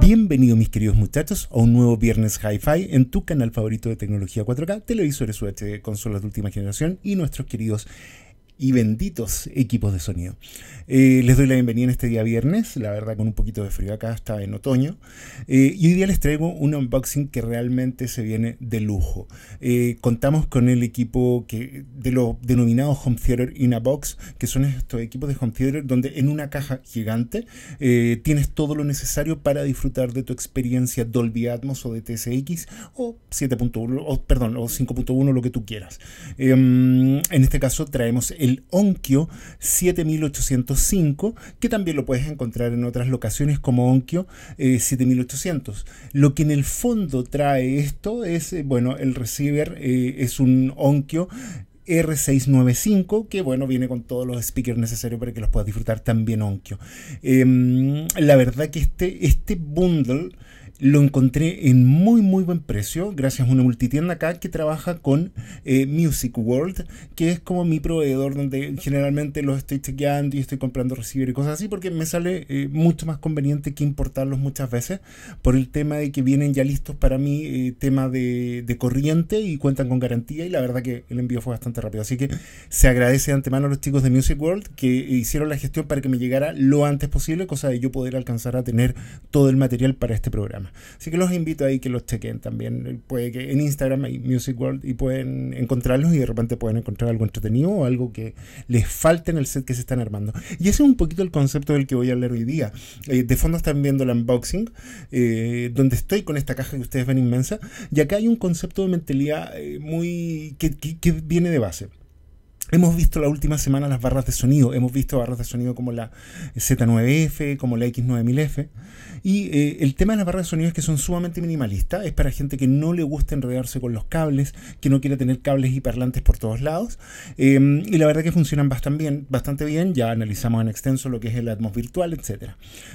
Bienvenidos mis queridos muchachos a un nuevo viernes hi-fi en tu canal favorito de tecnología 4K, televisores UHD, consolas de última generación y nuestros queridos y benditos equipos de sonido. Eh, les doy la bienvenida en este día viernes, la verdad con un poquito de frío acá, está en otoño. Eh, y hoy día les traigo un unboxing que realmente se viene de lujo. Eh, contamos con el equipo que, de los denominados Home Theater in a Box, que son estos equipos de Home Theater donde en una caja gigante tienes todo lo necesario para disfrutar de tu experiencia Dolby Atmos o de TSX o 7.1, o, perdón, o 5.1, lo que tú quieras. Em, en este caso traemos el el Onkyo 7805, que también lo puedes encontrar en otras locaciones como Onkyo 7800. Eh, lo que en el fondo trae esto es, eh, bueno, el receiver eh, es un Onkyo R695, que bueno, viene con todos los speakers necesarios para que los puedas disfrutar también Onkyo. Em, la verdad que este, este bundle lo encontré en muy muy buen precio gracias a una multitienda acá que trabaja con eh, Music World que es como mi proveedor donde generalmente los estoy chequeando y estoy comprando recibir y cosas así porque me sale eh, mucho más conveniente que importarlos muchas veces por el tema de que vienen ya listos para mí eh, tema de, de, corriente y cuentan con garantía y la verdad que el envío fue bastante rápido así que se agradece de antemano a los chicos de Music World que hicieron la gestión para que me llegara lo antes posible cosa de yo poder alcanzar a tener todo el material para este programa Así que los invito ahí que los chequen también. Puede que en Instagram hay Music World y pueden encontrarlos y de repente pueden encontrar algo entretenido o algo que les falte en el set que se están armando. Y ese es un poquito el concepto del que voy a hablar hoy día. Eh, de fondo están viendo el unboxing, eh, donde estoy con esta caja que ustedes ven inmensa. Y acá hay un concepto de mentalidad eh, muy que viene de base. Hemos visto la última semana las barras de sonido, hemos visto barras de sonido como la Z9F, como la X9000F, y eh, el tema de las barras de sonido es que son sumamente minimalistas, es para gente que no le gusta enredarse con los cables, que no quiere tener cables y parlantes por todos lados, em, y la verdad que funcionan bastante bien, bastante bien, ya analizamos en extenso lo que es el Atmos virtual, etc.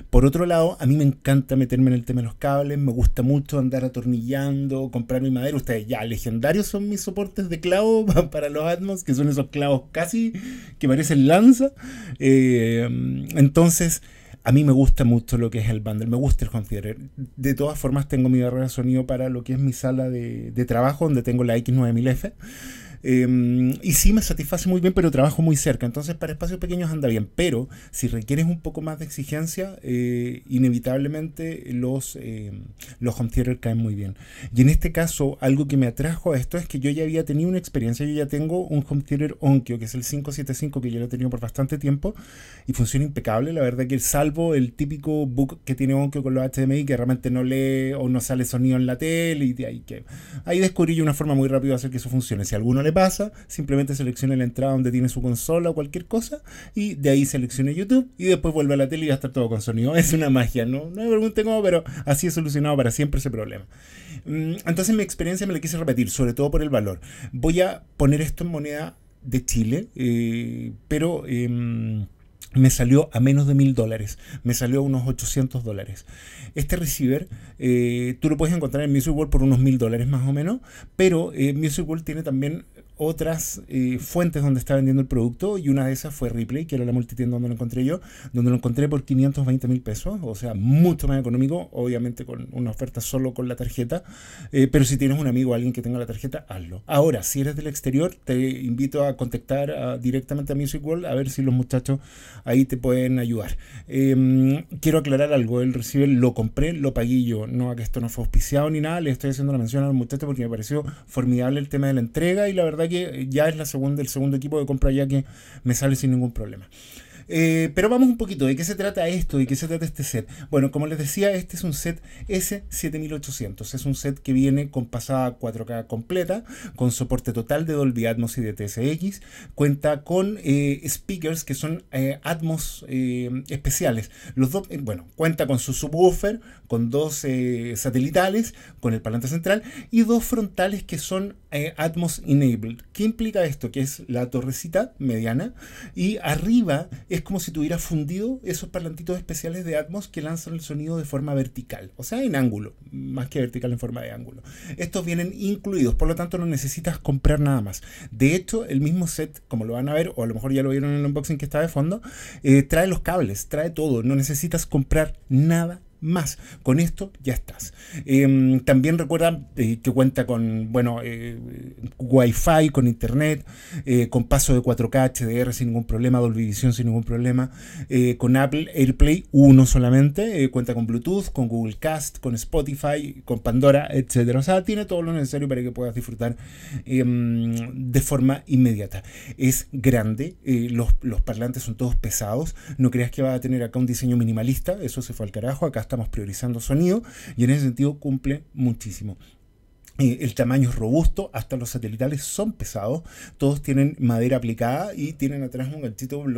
Por otro lado, a mí me encanta meterme en el tema de los cables, me gusta mucho andar atornillando, comprar mi madera, ustedes ya legendarios son mis soportes de clavo para los Atmos, que son esos clavos casi que parece lanza. Eh, entonces, a mí me gusta mucho lo que es el bundle, me gusta el considerar De todas formas, tengo mi barrera de sonido para lo que es mi sala de, de trabajo, donde tengo la X9000F. Em, y sí me satisface muy bien, pero trabajo muy cerca. Entonces para espacios pequeños anda bien. Pero si requieres un poco más de exigencia, eh, inevitablemente los, em, los home theater caen muy bien. Y en este caso, algo que me atrajo a esto es que yo ya había tenido una experiencia. Yo ya tengo un home theater Onkyo, que es el 575, que yo lo he tenido por bastante tiempo. Y funciona impecable. La verdad que salvo el típico book que tiene Onkyo con los HDMI, que realmente no lee o no sale sonido en la tele. Y de ahí, que, ahí descubrí una forma muy rápida de hacer que eso funcione. Si alguno le Basa, simplemente seleccione la entrada donde tiene su consola o cualquier cosa y de ahí seleccione YouTube y después vuelve a la tele y va a estar todo con sonido. Es una magia, no, no me pregunten cómo, pero así he solucionado para siempre ese problema. Mm, entonces mi experiencia me la quise repetir, sobre todo por el valor. Voy a poner esto en moneda de Chile, eh, pero... Em, me salió a menos de mil dólares, me salió a unos 800 dólares. Este receiver eh, tú lo puedes encontrar en Music World por unos mil dólares más o menos, pero eh, Music World tiene también otras eh, fuentes donde está vendiendo el producto y una de esas fue Ripley, que era la multitienda donde lo encontré yo, donde lo encontré por 520 mil pesos, o sea, mucho más económico, obviamente con una oferta solo con la tarjeta, eh, pero si tienes un amigo o alguien que tenga la tarjeta, hazlo. Ahora, si eres del exterior, te invito a contactar directamente a Music World a ver si los muchachos ahí te pueden ayudar. Em, quiero aclarar algo, él recibe lo compré, lo pagué yo, no que esto no fue auspiciado ni nada, le estoy haciendo la mención al muchacho porque me pareció formidable el tema de la entrega y la verdad que ya es la segunda, el segundo equipo de compra ya que me sale sin ningún problema. Eh, pero vamos un poquito, ¿de qué se trata esto? ¿De qué se trata este set? Bueno, como les decía, este es un set S7800. Es un set que viene con pasada 4K completa, con soporte total de Dolby Atmos y de TSX. Cuenta con eh, speakers que son eh, Atmos especiales. Los dos, bueno, cuenta con su subwoofer, con dos satelitales, con el parlante central y dos frontales que son Atmos enabled. ¿Qué implica esto? Que es la torrecita mediana y arriba es como si tuviera fundido esos parlantitos especiales de Atmos que lanzan el sonido de forma vertical, o sea, en ángulo, más que vertical en forma de ángulo. Estos vienen incluidos, por lo tanto no necesitas comprar nada más. De hecho, el mismo set, como lo van a ver, o a lo mejor ya lo vieron en el unboxing que está de fondo, eh, trae los cables, trae todo, no necesitas comprar nada más. Con esto ya estás. Em, también recuerda eh, que cuenta con, bueno, eh, Wi-Fi, con internet, eh, con paso de 4K HDR sin ningún problema, Dolby Vision sin ningún problema, con Apple AirPlay uno solamente, cuenta con Bluetooth, con Google Cast, con Spotify, con Pandora, etcétera. O sea, tiene todo lo necesario para que puedas disfrutar em, de forma inmediata. Es grande, los, los parlantes son todos pesados, no creas que va a tener acá un diseño minimalista, eso se fue al carajo, acá está estamos priorizando sonido y en ese sentido cumple muchísimo el tamaño es robusto, hasta los satelitales son pesados, todos tienen madera aplicada y tienen atrás un ganchito por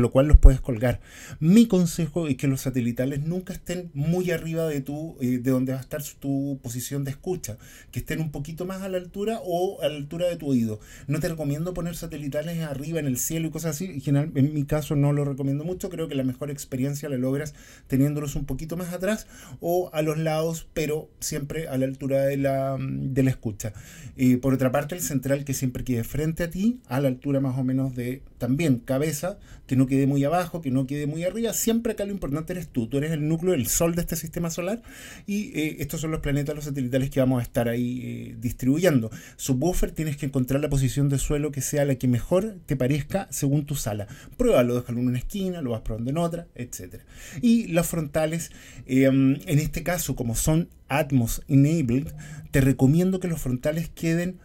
lo, cual, los puedes colgar. Mi consejo es que los satelitales nunca estén muy arriba de, tu, eh, de donde va a estar tu posición de escucha, que estén un poquito más a la altura o a la altura de tu oído. No te recomiendo poner satelitales arriba en el cielo y cosas así, general, en mi caso no lo recomiendo mucho, creo que la mejor experiencia la logras teniéndolos un poquito más atrás o a los lados, pero siempre a la altura de la de la escucha. Y por otra parte, el central que siempre quede frente a ti, a la altura más o menos de también cabeza, que no quede muy abajo, que no quede muy arriba. Siempre acá lo importante eres tú, tú eres el núcleo, el sol de este sistema solar y eh, estos son los planetas, los satelitales que vamos a estar ahí eh, distribuyendo. Su tienes que encontrar la posición de suelo que sea la que mejor te parezca según tu sala. Pruébalo, déjalo en una esquina, lo vas probando en otra, etc. Y los frontales, em, en este caso, como son Atmos Enabled, te recomiendo que los frontales queden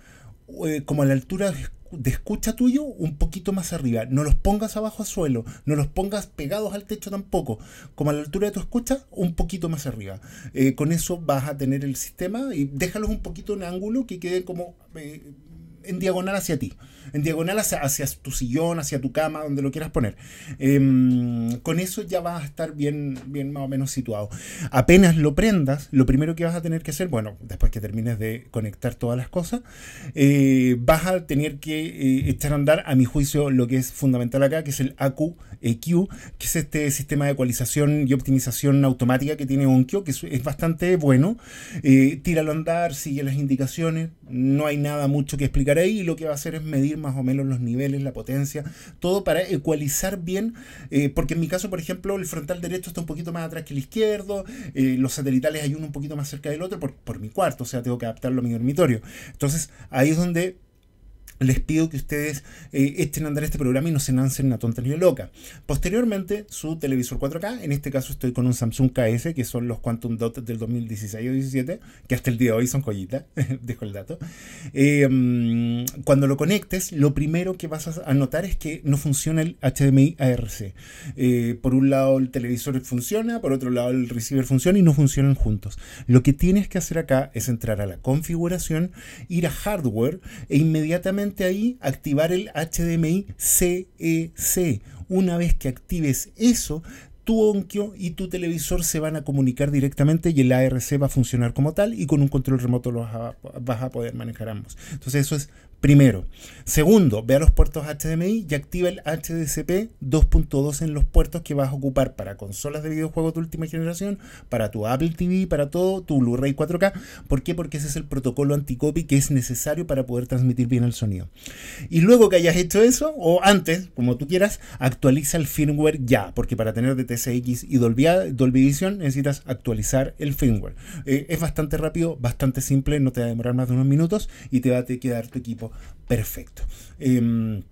eh, como a la altura de escucha tuyo un poquito más arriba. No los pongas abajo al suelo, no los pongas pegados al techo tampoco. Como a la altura de tu escucha, un poquito más arriba. Eh, con eso vas a tener el sistema y déjalos un poquito en ángulo que quede como eh, en diagonal hacia ti, en diagonal hacia, tu sillón, hacia tu cama, donde lo quieras poner. Em, con eso ya vas a estar bien, bien más o menos situado. Apenas lo prendas, lo primero que vas a tener que hacer, bueno, después que termines de conectar todas las cosas, eh, vas a tener que eh, echar a andar, a mi juicio, lo que es fundamental acá, que es el AQ, EQ, que es este sistema de ecualización y optimización automática que tiene Onkyo, que es bastante bueno. Eh, tíralo a andar, sigue las indicaciones, no hay nada mucho que explicar ahí lo que va a hacer es medir más o menos los niveles, la potencia, todo para ecualizar bien, eh, porque en mi caso, por ejemplo, el frontal derecho está un poquito más atrás que el izquierdo, eh, los satelitales hay uno un poquito más cerca del otro por, por mi cuarto, o sea, tengo que adaptarlo a mi dormitorio. Entonces, ahí es donde les pido que ustedes estén eh, echen a andar este programa y no se lancen a tonterías loca. Posteriormente, su televisor 4K, en este caso estoy con un Samsung KS, que son los Quantum Dot del 2016 o 2017 que hasta el día de hoy son joyitas, dejo el dato. Eh, cuando lo conectes, lo primero que vas a notar es que no funciona el HDMI ARC. Eh, por un lado el televisor funciona, por otro lado el receiver funciona y no funcionan juntos. Lo que tienes que hacer acá es entrar a la configuración, ir a hardware e inmediatamente ahí activar el HDMI CEC. Una vez que actives eso, tu Onkyo y tu televisor se van a comunicar directamente y el ARC va a funcionar como tal y con un control remoto los vas a poder manejar ambos. Entonces eso es Primero. Segundo, ve a los puertos HDMI y activa el HDCP 2.2 en los puertos que vas a ocupar para consolas de videojuegos de última generación, para tu Apple TV, para todo, tu Blu-ray 4K. ¿Por qué? Porque ese es el protocolo anticopy que es necesario para poder transmitir bien el sonido. Y luego que hayas hecho eso, o antes, como tú quieras, actualiza el firmware ya, porque para tener DTCX y Dolby, Dolby Vision necesitas actualizar el firmware. Eh, es bastante rápido, bastante simple, no te va a demorar más de unos minutos y te va a quedar tu equipo perfecto. Em,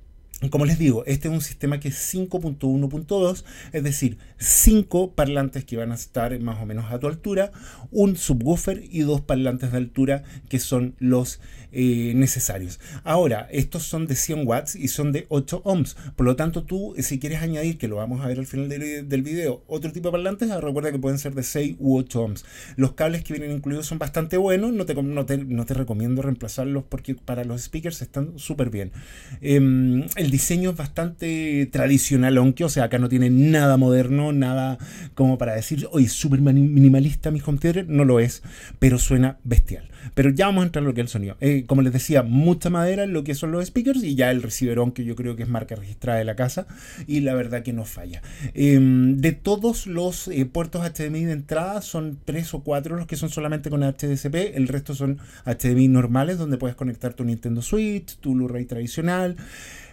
como les digo, este es un sistema que es 5.1.2, es decir, 5 parlantes que van a estar más o menos a tu altura, un subwoofer y dos parlantes de altura que son los eh, necesarios. Ahora, estos son de 100 watts y son de 8 ohms, por lo tanto tú, eh, si quieres añadir, que lo vamos a ver al final del, video, otro tipo de parlantes, ah, recuerda que pueden ser de 6 u 8 ohms. Los cables que vienen incluidos son bastante buenos, no te, recomiendo reemplazarlos porque para los speakers están súper bien. Em, el diseño es bastante tradicional, aunque, o sea, acá no tiene nada moderno, nada como para decir, oye, súper minimalista mi home no lo es, pero suena bestial. Pero ya vamos a entrar en lo que es el sonido. Eh, como les decía, mucha madera en lo que son los speakers y ya el receiverón, que yo creo que es marca registrada de la casa y la verdad que no falla. Em, de todos los eh, puertos HDMI de entrada son tres o cuatro los que son solamente con HDCP, el resto son HDMI normales donde puedes conectar tu Nintendo Switch, tu Blu-ray tradicional.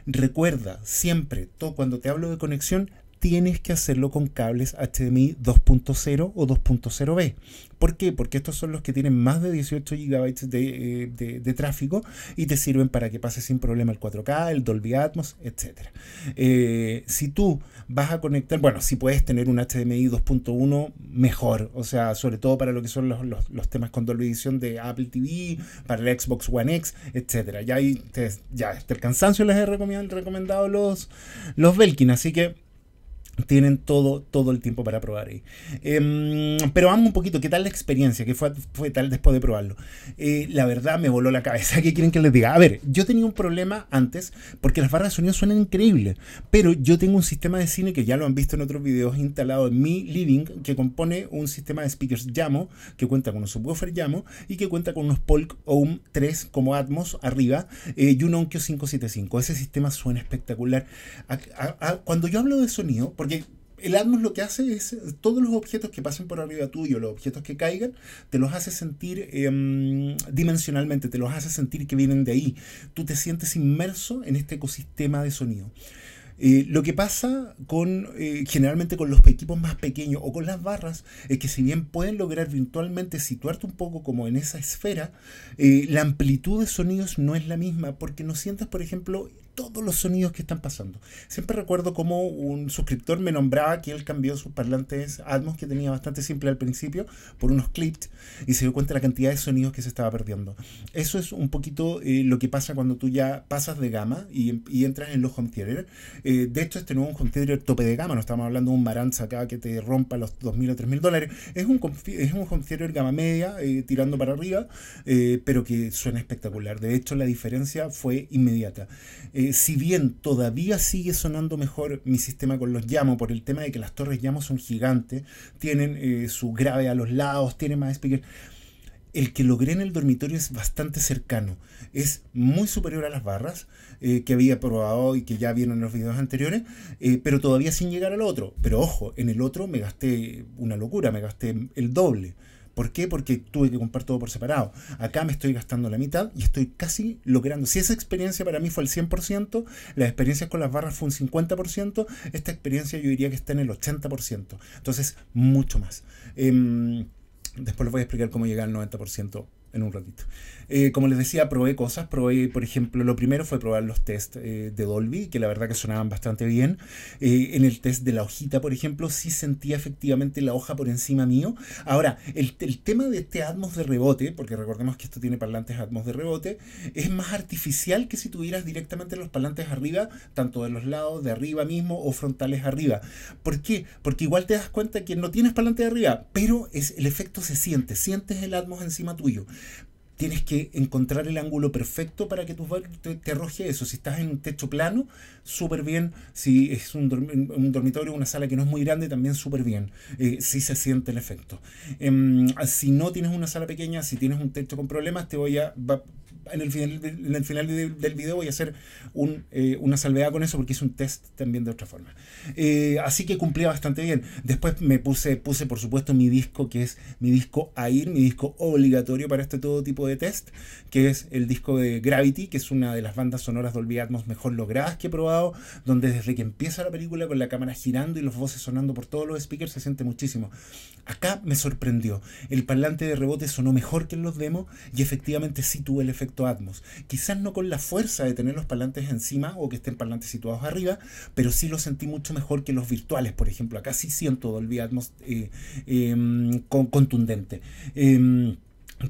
Recuerda siempre, todo, cuando te hablo de conexión, tienes que hacerlo con cables HDMI 2.0 o 2.0B. ¿Por qué? Porque estos son los que tienen más de 18 GB eh, de, tráfico y te sirven para que pases sin problema el 4K, el Dolby Atmos, etc. Eh, si tú vas a conectar, bueno, si puedes tener un HDMI 2.1, mejor. O sea, sobre todo para lo que son los, temas con Dolby Edition de Apple TV, para el Xbox One X, etc. Ya, ahí ya este el cansancio les he recomendado, recomendado los, los Belkin, así que tienen todo, todo el tiempo para probar ahí. Em, pero vamos un poquito, ¿qué tal la experiencia? ¿Qué fue, fue tal después de probarlo? Eh, la verdad me voló la cabeza. ¿Qué quieren que les diga? A ver, yo tenía un problema antes porque las barras de sonido suenan increíbles, pero yo tengo un sistema de cine que ya lo han visto en otros videos instalado en mi living que compone un sistema de speakers Yamo que cuenta con un subwoofer Yamo y que cuenta con unos Polk Ohm 3 como Atmos arriba eh, y un Onkyo 575. Ese sistema suena espectacular. cuando yo hablo de sonido, porque el Atmos lo que hace es eh, todos los objetos que pasen por arriba tuyo, los objetos que caigan, te los hace sentir em, dimensionalmente, te los hace sentir que vienen de ahí. Tú te sientes inmerso en este ecosistema de sonido. Eh, lo que pasa con eh, generalmente con los equipos más pequeños o con las barras es que si bien pueden lograr virtualmente situarte un poco como en esa esfera, la amplitud de sonidos no es la misma porque no sientes, por ejemplo, todos los sonidos que están pasando. Siempre recuerdo como un suscriptor me nombraba que él cambió sus parlantes Atmos, que tenía bastante simple al principio, por unos clips y se dio cuenta de la cantidad de sonidos que se estaba perdiendo. Eso es un poquito eh, lo que pasa cuando tú ya pasas de gama y, entras en los home theater. Eh, de hecho, este no es un home theater tope de gama, no estamos hablando de un Marantz acá que te rompa los 2.000 o 3.000 dólares. Es un, es un home theater gama media, eh, tirando para arriba, pero que suena espectacular. De hecho, la diferencia fue inmediata. Eh, si bien todavía sigue sonando mejor mi sistema con los llamo, por el tema de que las torres llamo son gigantes, tienen eh, su grave a los lados, tienen más speaker, el que logré en el dormitorio es bastante cercano, es muy superior a las barras eh, que había probado y que ya vieron en los videos anteriores, pero todavía sin llegar al otro. Pero ojo, en el otro me gasté una locura, me gasté el doble. ¿Por qué? Porque tuve que comprar todo por separado. Acá me estoy gastando la mitad y estoy casi logrando. Si esa experiencia para mí fue el 100%, las experiencias con las barras fue un 50%, esta experiencia yo diría que está en el 80%. Entonces, mucho más. Em, después les voy a explicar cómo llegar al 90% en un ratito. Eh, como les decía, probé cosas, probé, por ejemplo, lo primero fue probar los test eh, de Dolby, que la verdad que sonaban bastante bien. Eh, en el test de la hojita, por ejemplo, sí sentía efectivamente la hoja por encima mío. Ahora, el, tema de este Atmos de rebote, porque recordemos que esto tiene parlantes Atmos de rebote, es más artificial que si tuvieras directamente los parlantes arriba, tanto de los lados, de arriba mismo o frontales arriba. ¿Por qué? Porque igual te das cuenta que no tienes parlantes arriba, pero el efecto se siente, sientes el Atmos encima tuyo tienes que encontrar el ángulo perfecto para que tu te, te arroje eso. Si estás en un techo plano, súper bien. Si es un, dormitorio, una sala que no es muy grande, también súper bien. Eh, si se siente el efecto. Em, si no tienes una sala pequeña, si tienes un techo con problemas, te voy a en el final, final del video voy a hacer eh, una salvedad con eso porque es un test también de otra forma. Eh, así que cumplía bastante bien. Después me puse, puse por supuesto mi disco que es mi disco a ir, mi disco obligatorio para este todo tipo de test, que es el disco de Gravity, que es una de las bandas sonoras de Atmos mejor logradas que he probado, donde desde que empieza la película con la cámara girando y los voces sonando por todos los speakers se siente muchísimo. Acá me sorprendió. El parlante de rebote sonó mejor que en los demos y efectivamente sí tuvo el efecto Atmos. Quizás no con la fuerza de tener los parlantes encima o que estén parlantes situados arriba, pero sí lo sentí mucho mejor que los virtuales, por ejemplo. Acá sí siento Dolby Atmos eh, em, contundente. Em,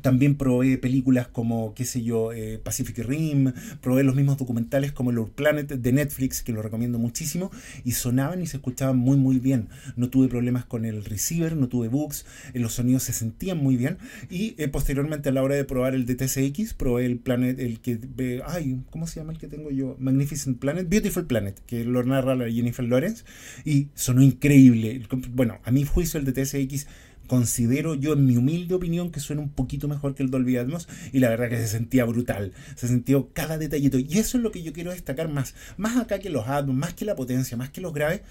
también probé películas como, qué sé yo, eh, Pacific Rim, probé los mismos documentales como Lord Planet de Netflix, que lo recomiendo muchísimo, y sonaban y se escuchaban muy muy bien. No tuve problemas con el receiver, no tuve bugs, eh, los sonidos se sentían muy bien. Y eh, posteriormente a la hora de probar el DTS-X, probé el Planet, el que, ay, ¿cómo se llama el que tengo yo? Magnificent Planet, Beautiful Planet, que lo narra la Jennifer Lawrence, y sonó increíble. Bueno, a mi juicio el DTS-X considero yo, en mi humilde opinión, que suena un poquito mejor que el Dolby Atmos y la verdad que se sentía brutal, se sentía cada detallito y eso es lo que yo quiero destacar más, más acá que los Atmos, más que la potencia, más que los graves,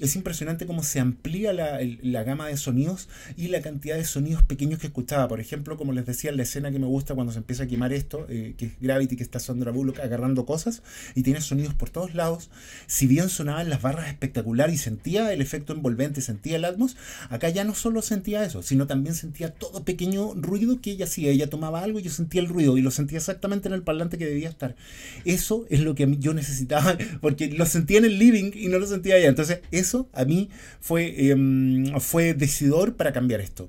es impresionante cómo se amplía la, gama de sonidos y la cantidad de sonidos pequeños que escuchaba, por ejemplo, como les decía, la escena que me gusta cuando se empieza a quemar esto, eh, que es Gravity, que está Sandra Bullock agarrando cosas y tiene sonidos por todos lados, si bien sonaban las barras espectacular y sentía el efecto envolvente, sentía el Atmos, acá ya no solo sentía eso, sino también sentía todo pequeño ruido que ella hacía. Ella tomaba algo y yo sentía el ruido y lo sentía exactamente en el parlante que debía estar. Eso es lo que yo necesitaba, porque lo sentía en el living y no lo sentía allá. Entonces, eso a mí fue, em, fue decidor para cambiar esto.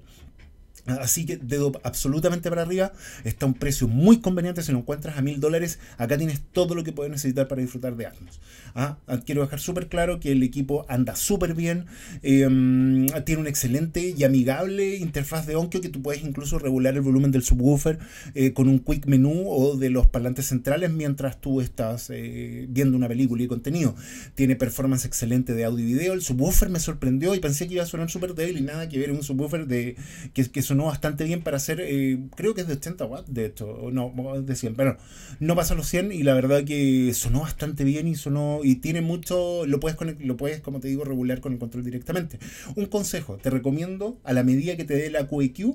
Así que dedo absolutamente para arriba. Está un precio muy conveniente. Si lo encuentras a mil dólares, acá tienes todo lo que puedes necesitar para disfrutar de Atmos. ¿ah? Ah, quiero dejar súper claro que el equipo anda súper bien. Em, tiene una excelente y amigable interfaz de Onkyo que tú puedes incluso regular el volumen del subwoofer eh, con un quick menú o de los parlantes centrales mientras tú estás eh, viendo una película y contenido. Tiene performance excelente de audio y video. El subwoofer me sorprendió y pensé que iba a sonar súper débil y nada que ver un subwoofer de, que, que son bastante bien para hacer, eh, creo que es de 80 watts, de esto no, de 100, pero no pasa los 100 y la verdad que sonó bastante bien y sonó, y tiene mucho, lo puedes, lo puedes como te digo, regular con el control directamente. Un consejo, te recomiendo a la medida que te dé la QEQ, e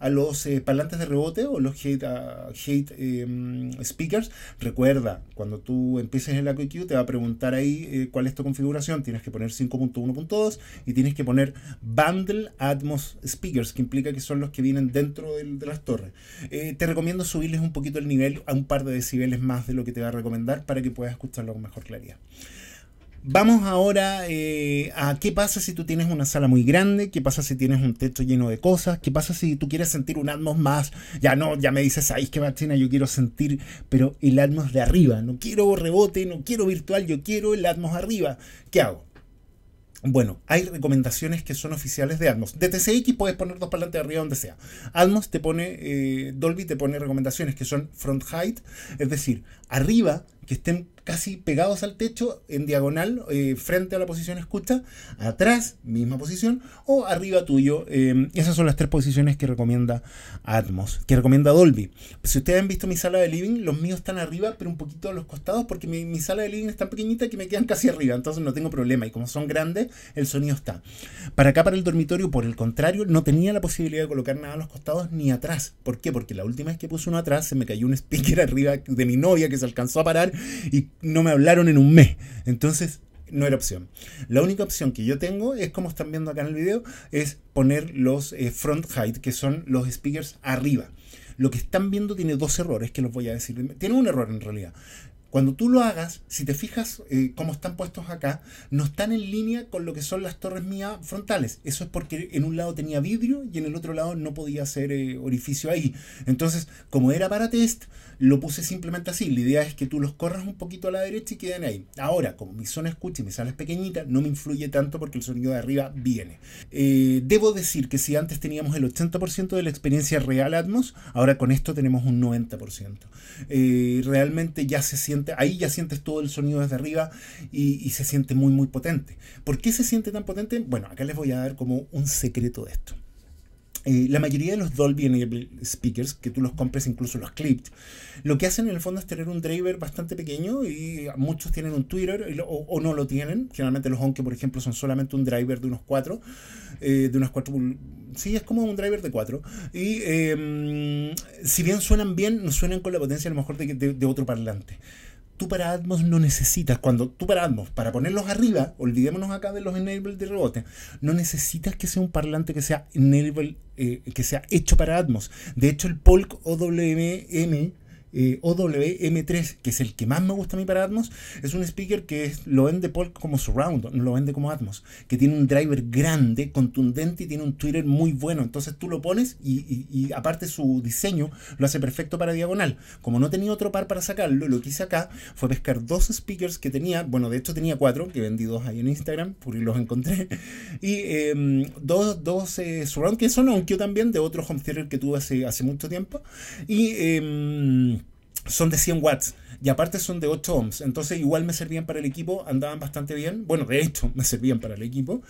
a los eh, parlantes de rebote o los hate, ah, em, speakers, recuerda, cuando tú empieces en la QEQ e te va a preguntar ahí eh, cuál es tu configuración, tienes que poner 5.1.2 y tienes que poner Bundle Atmos Speakers, que implica que son los que vienen dentro de, las torres. Eh, te recomiendo subirles un poquito el nivel a un par de decibeles más de lo que te va a recomendar para que puedas escucharlo con mejor claridad. Vamos ahora eh, a qué pasa si tú tienes una sala muy grande, qué pasa si tienes un techo lleno de cosas, qué pasa si tú quieres sentir un Atmos más. Ya no, ya me dices, ahí qué que Martina, yo quiero sentir, pero el Atmos de arriba. No quiero rebote, no quiero virtual, yo quiero el Atmos arriba. ¿Qué hago? Bueno, hay recomendaciones que son oficiales de Atmos. De TCX puedes poner dos parlantes arriba donde sea. Atmos te pone, eh, Dolby te pone recomendaciones que son front height, es decir, arriba que estén casi pegados al techo, en diagonal, eh, frente a la posición escucha, atrás, misma posición, o arriba tuyo. Em, esas son las tres posiciones que recomienda Atmos, que recomienda Dolby. si ustedes han visto mi sala de living, los míos están arriba, pero un poquito a los costados, porque mi, mi sala de living es tan pequeñita que me quedan casi arriba, entonces no tengo problema. Y como son grandes, el sonido está. Para acá, para el dormitorio, por el contrario, no tenía la posibilidad de colocar nada a los costados ni atrás. ¿Por qué? Porque la última vez que puse uno atrás, se me cayó un speaker arriba de mi novia que se alcanzó a parar y no me hablaron en un mes. Entonces, no era opción. La única opción que yo tengo es, como están viendo acá en el video, es poner los eh, front height, que son los speakers arriba. Lo que están viendo tiene dos errores que los voy a decir. Tiene un error en realidad. Cuando tú lo hagas, si te fijas eh, cómo están puestos acá, no están en línea con lo que son las torres mías frontales. Eso es porque en un lado tenía vidrio y en el otro lado no podía hacer eh, orificio ahí. Entonces, como era para test, lo puse simplemente así. La idea es que tú los corras un poquito a la derecha y queden ahí. Ahora, como mi zona escucha y mi sala pequeñita, no me influye tanto porque el sonido de arriba viene. Eh, debo decir que si antes teníamos el 80% de la experiencia real Atmos, ahora con esto tenemos un 90%. Eh, realmente ya se siente, ahí ya sientes todo el sonido desde arriba y, y se siente muy, muy potente. ¿Por qué se siente tan potente? Bueno, acá les voy a dar como un secreto de esto. Eh, la mayoría de los Dolby Enable Speakers, que tú los compres incluso los clipped, lo que hacen en el fondo es tener un driver bastante pequeño y muchos tienen un Twitter o, no lo tienen. Generalmente los Honke, por ejemplo, son solamente un driver de unos cuatro eh, de Sí, es como un driver de 4. Y em, si bien suenan bien, no suenan con la potencia a lo mejor de otro parlante tú para Atmos no necesitas, cuando tú para Atmos, para ponerlos arriba, olvidémonos acá de los Enables de rebote, no necesitas que sea un parlante que sea enable, eh, que sea hecho para Atmos. De hecho, el Polk OWM eh, OWM3, que es el que más me gusta a mí para Atmos, es un speaker que lo vende Polk como surround, no lo vende como Atmos, que tiene un driver grande, contundente y tiene un Twitter muy bueno. Entonces tú lo pones y, aparte su diseño lo hace perfecto para diagonal. Como no tenía otro par para sacarlo, lo que hice acá fue pescar dos speakers que tenía, bueno, de hecho tenía cuatro, que vendí dos ahí en Instagram, por los encontré, y em, dos, dos eh, surround que son Onkyo también, de otro home theater que tuve hace, hace mucho tiempo, y... Em, son de 100 watts y aparte son de 8 ohms, entonces igual me servían para el equipo, andaban bastante bien, bueno, de hecho me servían para el equipo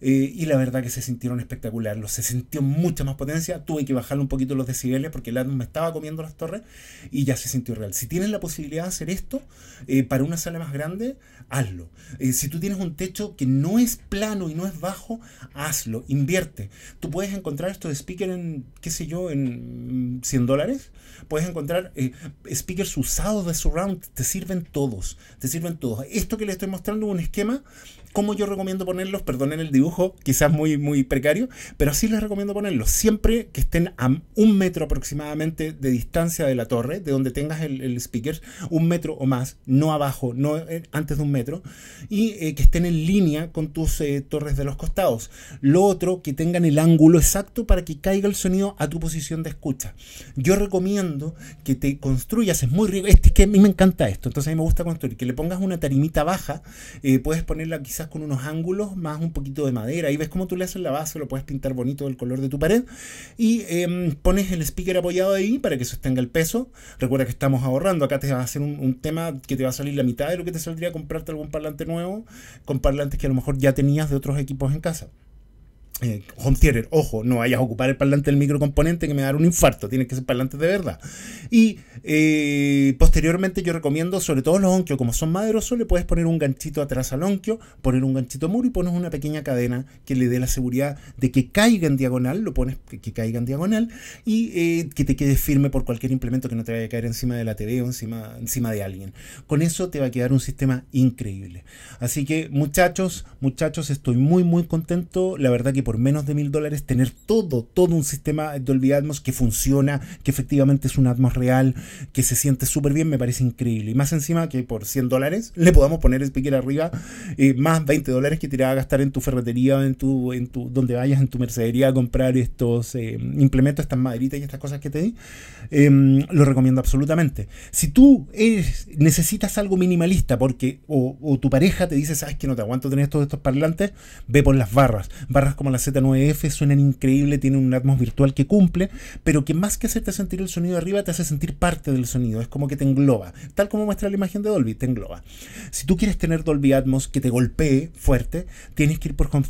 eh, y la verdad que se sintieron espectacular, se sintió mucha más potencia, tuve que bajar un poquito los decibeles porque el Atmos me estaba comiendo las torres y ya se sintió real. Si tienes la posibilidad de hacer esto eh, para una sala más grande, hazlo. Eh, si tú tienes un techo que no es plano y no es bajo, hazlo, invierte. Tú puedes encontrar de speaker en, qué sé yo, en 100 dólares Puedes encontrar eh, speakers usados de Surround, te sirven todos, te sirven todos. Esto que les estoy mostrando es un esquema como yo recomiendo ponerlos, perdonen el dibujo, quizás muy, muy precario, pero sí les recomiendo ponerlos siempre que estén a un metro aproximadamente de distancia de la torre, de donde tengas el, speaker, un metro o más, no abajo, no eh, antes de un metro, y eh, que estén en línea con tus eh, torres de los costados. Lo otro, que tengan el ángulo exacto para que caiga el sonido a tu posición de escucha. Yo recomiendo que te construyas, es muy rico, este, que a mí me encanta esto, entonces a mí me gusta construir, que le pongas una tarimita baja, puedes ponerla quizás con unos ángulos más un poquito de madera. Y ves cómo tú le haces la base, lo puedes pintar bonito del color de tu pared. Y em, pones el speaker apoyado ahí para que sostenga el peso. Recuerda que estamos ahorrando. Acá te va a hacer un, tema que te va a salir la mitad de lo que te saldría comprarte algún parlante nuevo con parlantes que a lo mejor ya tenías de otros equipos en casa eh, home ojo, no vayas a ocupar el parlante del microcomponente que me va a dar un infarto, tiene que ser parlante de verdad. Y eh, posteriormente yo recomiendo, sobre todo los onquios, como son maderosos, le puedes poner un ganchito atrás al onquio poner un ganchito muro y pones una pequeña cadena que le dé la seguridad de que caiga en diagonal, lo pones que, caiga en diagonal y eh, que te quede firme por cualquier implemento que no te vaya a caer encima de la TV o encima, encima de alguien. Con eso te va a quedar un sistema increíble. Así que muchachos, muchachos, estoy muy muy contento, la verdad que por menos de mil dólares tener todo, todo un sistema de Dolby que funciona, que efectivamente es un Atmos real, que se siente súper bien, me parece increíble. Y más encima que por 100 dólares le podamos poner el speaker arriba, eh, más 20 dólares que te irá a gastar en tu ferretería, en tu, en tu, donde vayas, en tu mercedería a comprar estos eh, implementos, estas maderitas y estas cosas que te di. Em, lo recomiendo absolutamente. Si tú necesitas algo minimalista porque o, tu pareja te dice, sabes que no te aguanto tener todos estos parlantes, ve por las barras. Barras como la Z9F suenan increíble, tiene un Atmos virtual que cumple, pero que más que hacerte sentir el sonido arriba, te hace sentir parte del sonido, es como que te engloba, tal como muestra la imagen de Dolby, te engloba. Si tú quieres tener Dolby Atmos que te golpee fuerte, tienes que ir por Home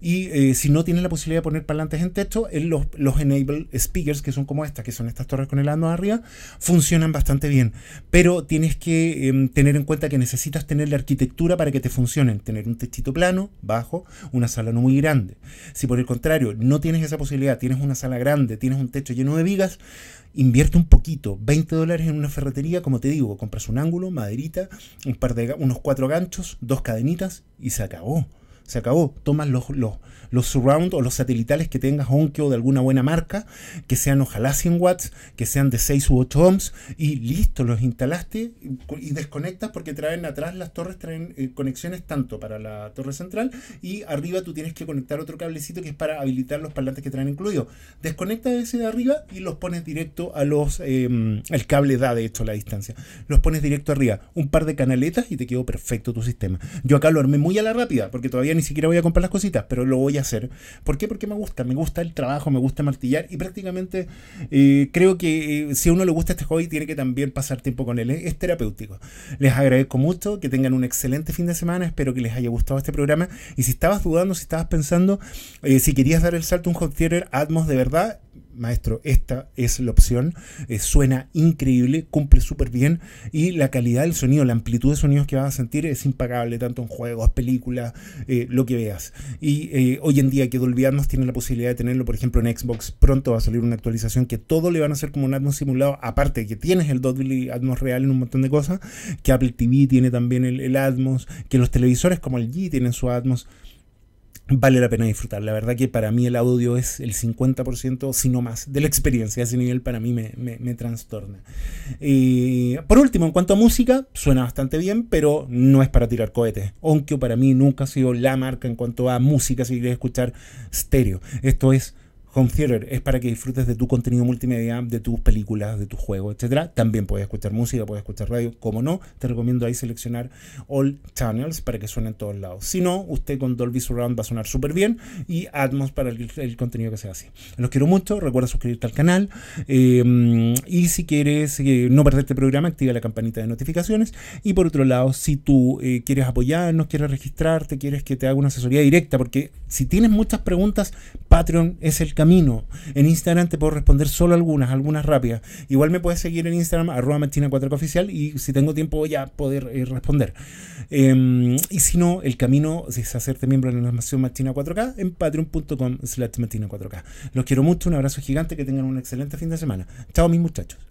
y eh, si no tienes la posibilidad de poner parlantes en techo, en los, los enable speakers, que son como estas, que son estas torres con el Atmos arriba, funcionan bastante bien, pero tienes que em, tener en cuenta que necesitas tener la arquitectura para que te funcionen, tener un textito plano, bajo, una sala no muy grande. Si por el contrario no tienes esa posibilidad, tienes una sala grande, tienes un techo lleno de vigas, invierte un poquito, 20 dólares en una ferretería, como te digo, compras un ángulo, maderita, un par de, unos cuatro ganchos, dos cadenitas y se acabó se acabó. Tomas los, los, los surround o los satelitales que tengas o de alguna buena marca, que sean ojalá 100 watts, que sean de 6 u 8 ohms, y listo, los instalaste y desconectas porque traen atrás las torres, traen eh, conexiones tanto para la torre central y arriba tú tienes que conectar otro cablecito que es para habilitar los parlantes que traen incluidos. Desconectas ese de arriba y los pones directo a los... Em, el cable da de hecho la distancia. Los pones directo arriba, un par de canaletas y te quedó perfecto tu sistema. Yo acá lo armé muy a la rápida porque todavía ni siquiera voy a comprar las cositas, pero lo voy a hacer. ¿Por qué? Porque me gusta, me gusta el trabajo, me gusta martillar y prácticamente eh, creo que eh, si a uno le gusta este hobby tiene que también pasar tiempo con él, es, terapéutico. Les agradezco mucho, que tengan un excelente fin de semana, espero que les haya gustado este programa y si estabas dudando, si estabas pensando, eh, si querías dar el salto a un hot theater Atmos de verdad, maestro, esta es la opción, eh, suena increíble, cumple súper bien y la calidad del sonido, la amplitud de sonidos que vas a sentir es impagable, tanto en juegos, películas, eh, lo que veas. Y eh, hoy en día que Dolby Atmos tiene la posibilidad de tenerlo, por ejemplo, en Xbox, pronto va a salir una actualización que todo le van a hacer como un Atmos simulado, aparte que tienes el Dolby Atmos real en un montón de cosas, que Apple TV tiene también el, el Atmos, que los televisores como el G tienen su Atmos vale la pena disfrutar. La verdad que para mí el audio es el 50%, si no más, de la experiencia. Ese nivel para mí me, trastorna. por último, en cuanto a música, suena bastante bien, pero no es para tirar cohetes. Onkyo para mí nunca ha sido la marca en cuanto a música, si quieres escuchar estéreo. Esto es Theater es para que disfrutes de tu contenido multimedia, de tus películas, de tus juegos, etc. También puedes escuchar música, puedes escuchar radio, como no, te recomiendo ahí seleccionar All Channels para que suene en todos lados. Si no, usted con Dolby Surround va a sonar súper bien y Atmos para el, contenido que sea así, Los quiero mucho, recuerda suscribirte al canal em, y si quieres eh, no perder este programa, activa la campanita de notificaciones y por otro lado, si tú eh, quieres apoyarnos, quieres registrarte, quieres que te haga una asesoría directa, porque si tienes muchas preguntas, Patreon es el camino en Instagram te puedo responder solo algunas, algunas rápidas. Igual me puedes seguir en Instagram, arroba Martina k Oficial, y si tengo tiempo voy a poder eh, responder. Em, y si no, el camino es hacerte miembro de la Nación Martina 4K en patreon.com slash Martina 4K. Los quiero mucho, un abrazo gigante, que tengan un excelente fin de semana. Chao mis muchachos.